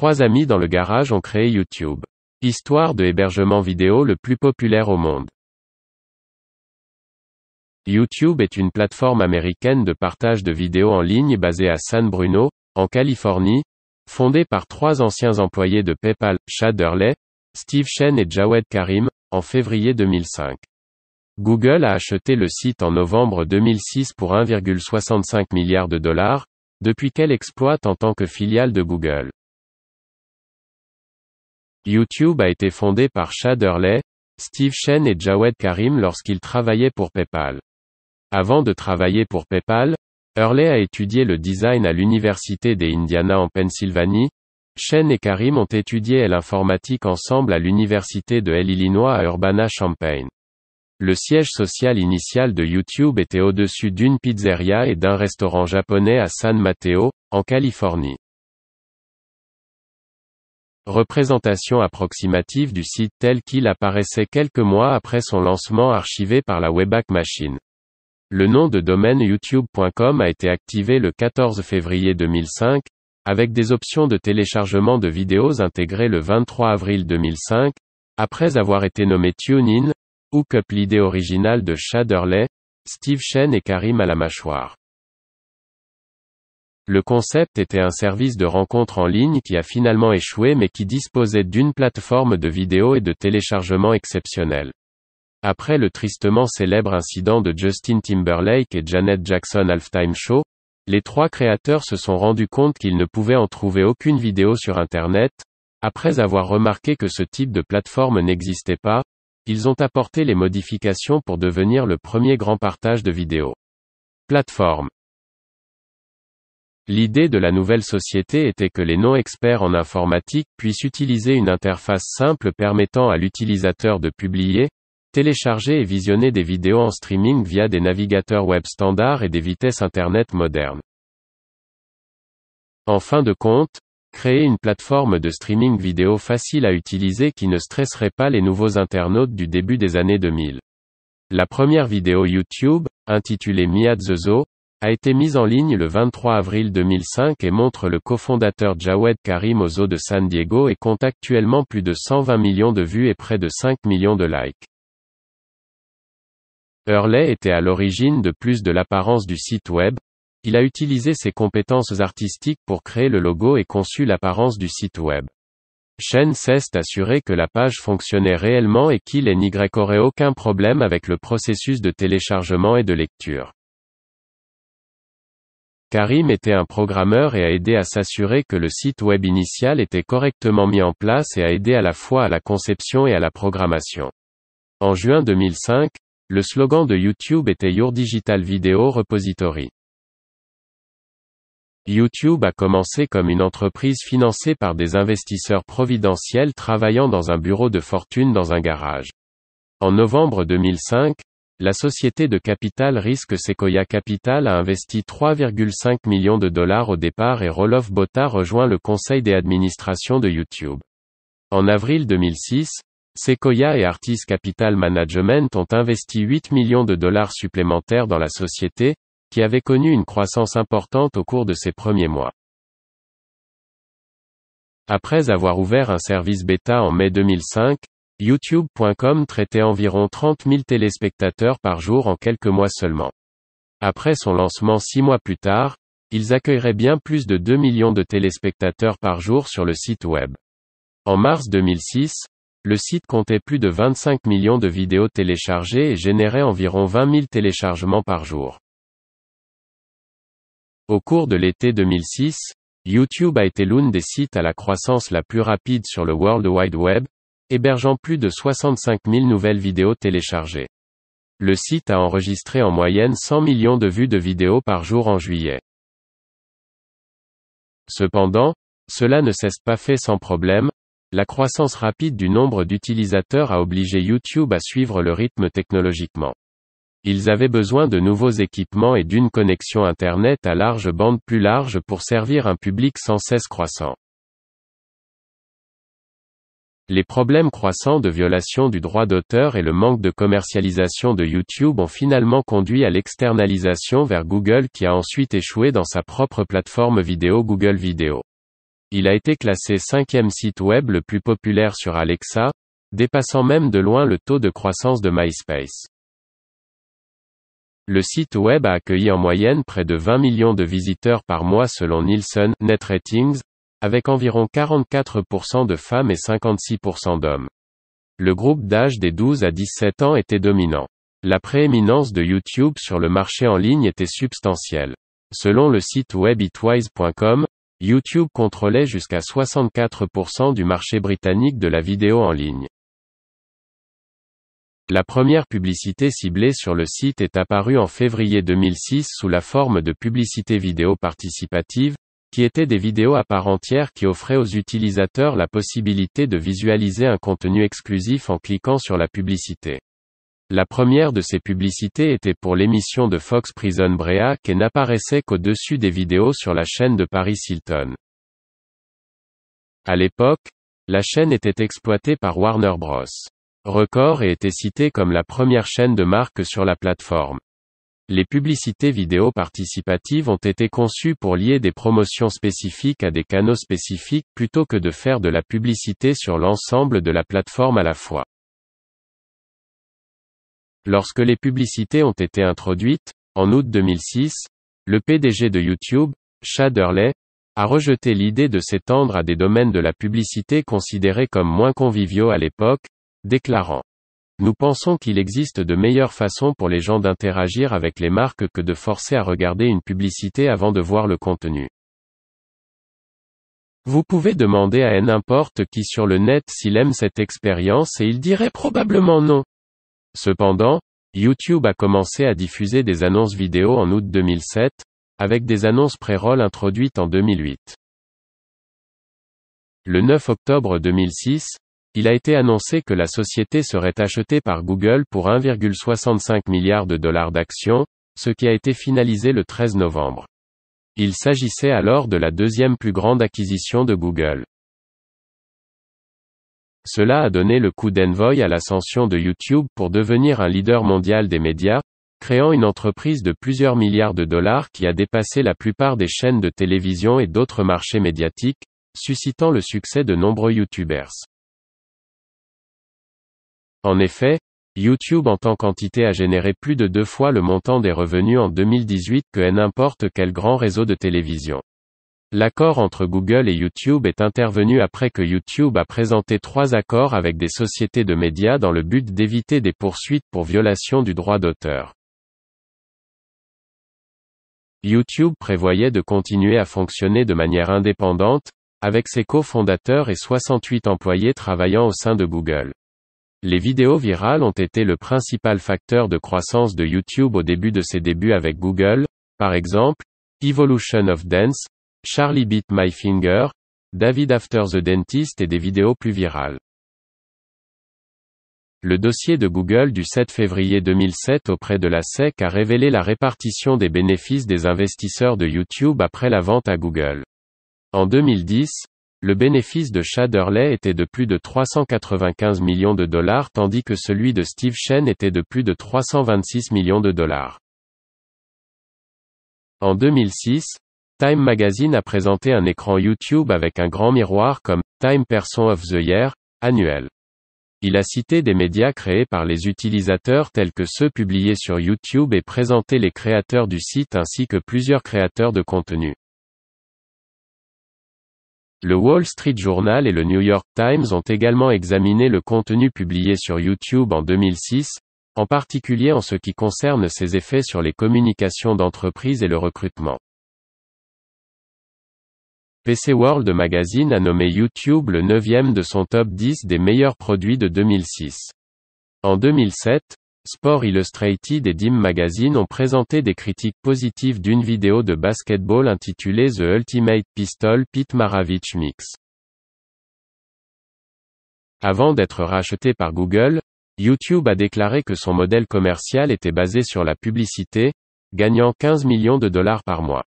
trois amis dans le garage ont créé YouTube. Histoire de hébergement vidéo le plus populaire au monde. YouTube est une plateforme américaine de partage de vidéos en ligne basée à San Bruno, en Californie, fondée par trois anciens employés de PayPal, Chad Hurley, Steve Chen et Jawed Karim, en février 2005. Google a acheté le site en novembre 2006 pour 1,65 milliard de dollars, depuis qu'elle exploite en tant que filiale de Google. YouTube a été fondé par Chad Hurley, Steve Chen et Jawed Karim lorsqu'ils travaillaient pour PayPal. Avant de travailler pour PayPal, Hurley a étudié le design à l'Université des Indiana en Pennsylvanie, Chen et Karim ont étudié l'informatique ensemble à l'Université de l'Illinois à Urbana-Champaign. Le siège social initial de YouTube était au-dessus d'une pizzeria et d'un restaurant japonais à San Mateo, en Californie représentation approximative du site tel qu'il apparaissait quelques mois après son lancement archivé par la Wayback Machine. Le nom de domaine youtube.com a été activé le 14 février 2005, avec des options de téléchargement de vidéos intégrées le 23 avril 2005, après avoir été nommé TuneIn, ou Cup l'idée originale de Shaderley, Steve Chen et Karim à la mâchoire. Le concept était un service de rencontre en ligne qui a finalement échoué mais qui disposait d'une plateforme de vidéos et de téléchargement exceptionnels. Après le tristement célèbre incident de Justin Timberlake et Janet Jackson Halftime Show, les trois créateurs se sont rendus compte qu'ils ne pouvaient en trouver aucune vidéo sur Internet, après avoir remarqué que ce type de plateforme n'existait pas, ils ont apporté les modifications pour devenir le premier grand partage de vidéos. Plateforme. L'idée de la nouvelle société était que les non-experts en informatique puissent utiliser une interface simple permettant à l'utilisateur de publier, télécharger et visionner des vidéos en streaming via des navigateurs web standards et des vitesses Internet modernes. En fin de compte, créer une plateforme de streaming vidéo facile à utiliser qui ne stresserait pas les nouveaux internautes du début des années 2000. La première vidéo YouTube, intitulée Mia a été mise en ligne le 23 avril 2005 et montre le cofondateur Jawed Karim Ozo de San Diego et compte actuellement plus de 120 millions de vues et près de 5 millions de likes. Hurley était à l'origine de plus de l'apparence du site web, il a utilisé ses compétences artistiques pour créer le logo et conçu l'apparence du site web. Chen s'est assurait que la page fonctionnait réellement et qu'il n'y aurait aucun problème avec le processus de téléchargement et de lecture. Karim était un programmeur et a aidé à s'assurer que le site web initial était correctement mis en place et a aidé à la fois à la conception et à la programmation. En juin 2005, le slogan de YouTube était Your Digital Video Repository. YouTube a commencé comme une entreprise financée par des investisseurs providentiels travaillant dans un bureau de fortune dans un garage. En novembre 2005, la société de capital risque Sequoia Capital a investi 3,5 millions de dollars au départ et Rolof Botta rejoint le conseil des administrations de YouTube. En avril 2006, Sequoia et Artis Capital Management ont investi 8 millions de dollars supplémentaires dans la société, qui avait connu une croissance importante au cours de ses premiers mois. Après avoir ouvert un service bêta en mai 2005, YouTube.com traitait environ 30 000 téléspectateurs par jour en quelques mois seulement. Après son lancement six mois plus tard, ils accueilleraient bien plus de 2 millions de téléspectateurs par jour sur le site web. En mars 2006, le site comptait plus de 25 millions de vidéos téléchargées et générait environ 20 000 téléchargements par jour. Au cours de l'été 2006, YouTube a été l'une des sites à la croissance la plus rapide sur le World Wide Web, hébergeant plus de 65 000 nouvelles vidéos téléchargées. Le site a enregistré en moyenne 100 millions de vues de vidéos par jour en juillet. Cependant, cela ne cesse pas fait sans problème, la croissance rapide du nombre d'utilisateurs a obligé YouTube à suivre le rythme technologiquement. Ils avaient besoin de nouveaux équipements et d'une connexion Internet à large bande plus large pour servir un public sans cesse croissant. Les problèmes croissants de violation du droit d'auteur et le manque de commercialisation de YouTube ont finalement conduit à l'externalisation vers Google qui a ensuite échoué dans sa propre plateforme vidéo Google Video. Il a été classé cinquième site web le plus populaire sur Alexa, dépassant même de loin le taux de croissance de MySpace. Le site web a accueilli en moyenne près de 20 millions de visiteurs par mois selon Nielsen NetRatings. Ratings, avec environ 44% de femmes et 56% d'hommes. Le groupe d'âge des 12 à 17 ans était dominant. La prééminence de YouTube sur le marché en ligne était substantielle. Selon le site webitwise.com, YouTube contrôlait jusqu'à 64% du marché britannique de la vidéo en ligne. La première publicité ciblée sur le site est apparue en février 2006 sous la forme de publicité vidéo participative, qui étaient des vidéos à part entière qui offraient aux utilisateurs la possibilité de visualiser un contenu exclusif en cliquant sur la publicité. La première de ces publicités était pour l'émission de Fox Prison Break et n'apparaissait qu'au-dessus des vidéos sur la chaîne de Paris Hilton. À l'époque, la chaîne était exploitée par Warner Bros. Record et était citée comme la première chaîne de marque sur la plateforme. Les publicités vidéo participatives ont été conçues pour lier des promotions spécifiques à des canaux spécifiques plutôt que de faire de la publicité sur l'ensemble de la plateforme à la fois. Lorsque les publicités ont été introduites, en août 2006, le PDG de YouTube, Chad Hurley, a rejeté l'idée de s'étendre à des domaines de la publicité considérés comme moins conviviaux à l'époque, déclarant nous pensons qu'il existe de meilleures façons pour les gens d'interagir avec les marques que de forcer à regarder une publicité avant de voir le contenu. Vous pouvez demander à n'importe qui sur le net s'il aime cette expérience et il dirait probablement non. Cependant, YouTube a commencé à diffuser des annonces vidéo en août 2007, avec des annonces pré-roll introduites en 2008. Le 9 octobre 2006, il a été annoncé que la société serait achetée par Google pour 1,65 milliard de dollars d'actions, ce qui a été finalisé le 13 novembre. Il s'agissait alors de la deuxième plus grande acquisition de Google. Cela a donné le coup d'envoi à l'ascension de YouTube pour devenir un leader mondial des médias, créant une entreprise de plusieurs milliards de dollars qui a dépassé la plupart des chaînes de télévision et d'autres marchés médiatiques, suscitant le succès de nombreux YouTubers. En effet, YouTube en tant qu'entité a généré plus de deux fois le montant des revenus en 2018 que n'importe quel grand réseau de télévision. L'accord entre Google et YouTube est intervenu après que YouTube a présenté trois accords avec des sociétés de médias dans le but d'éviter des poursuites pour violation du droit d'auteur. YouTube prévoyait de continuer à fonctionner de manière indépendante, avec ses cofondateurs et 68 employés travaillant au sein de Google. Les vidéos virales ont été le principal facteur de croissance de YouTube au début de ses débuts avec Google, par exemple, Evolution of Dance, Charlie Beat My Finger, David After the Dentist et des vidéos plus virales. Le dossier de Google du 7 février 2007 auprès de la SEC a révélé la répartition des bénéfices des investisseurs de YouTube après la vente à Google. En 2010, le bénéfice de Shaderley était de plus de 395 millions de dollars tandis que celui de Steve Chen était de plus de 326 millions de dollars. En 2006, Time Magazine a présenté un écran YouTube avec un grand miroir comme Time Person of the Year, annuel. Il a cité des médias créés par les utilisateurs tels que ceux publiés sur YouTube et présenté les créateurs du site ainsi que plusieurs créateurs de contenu. Le Wall Street Journal et le New York Times ont également examiné le contenu publié sur YouTube en 2006, en particulier en ce qui concerne ses effets sur les communications d'entreprise et le recrutement. PC World Magazine a nommé YouTube le neuvième de son top 10 des meilleurs produits de 2006. En 2007, Sport Illustrated et Dim Magazine ont présenté des critiques positives d'une vidéo de basketball intitulée The Ultimate Pistol Pete Maravich Mix. Avant d'être racheté par Google, YouTube a déclaré que son modèle commercial était basé sur la publicité, gagnant 15 millions de dollars par mois.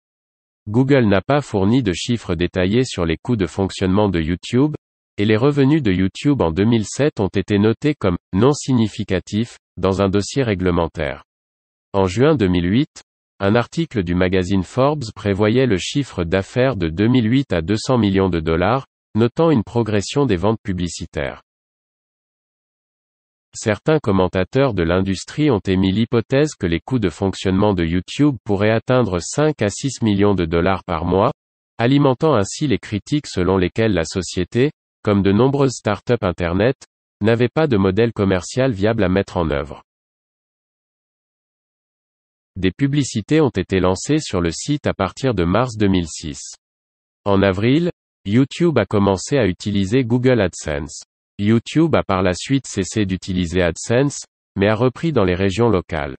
Google n'a pas fourni de chiffres détaillés sur les coûts de fonctionnement de YouTube, et les revenus de YouTube en 2007 ont été notés comme non significatifs, dans un dossier réglementaire. En juin 2008, un article du magazine Forbes prévoyait le chiffre d'affaires de 2008 à 200 millions de dollars, notant une progression des ventes publicitaires. Certains commentateurs de l'industrie ont émis l'hypothèse que les coûts de fonctionnement de YouTube pourraient atteindre 5 à 6 millions de dollars par mois, alimentant ainsi les critiques selon lesquelles la société, comme de nombreuses startups Internet, n'avait pas de modèle commercial viable à mettre en œuvre. Des publicités ont été lancées sur le site à partir de mars 2006. En avril, YouTube a commencé à utiliser Google AdSense. YouTube a par la suite cessé d'utiliser AdSense, mais a repris dans les régions locales.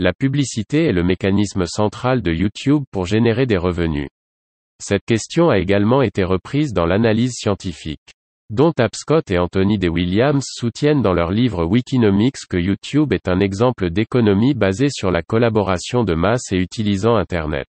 La publicité est le mécanisme central de YouTube pour générer des revenus. Cette question a également été reprise dans l'analyse scientifique dont Tapscott et Anthony D. Williams soutiennent dans leur livre Wikinomics que YouTube est un exemple d'économie basée sur la collaboration de masse et utilisant Internet.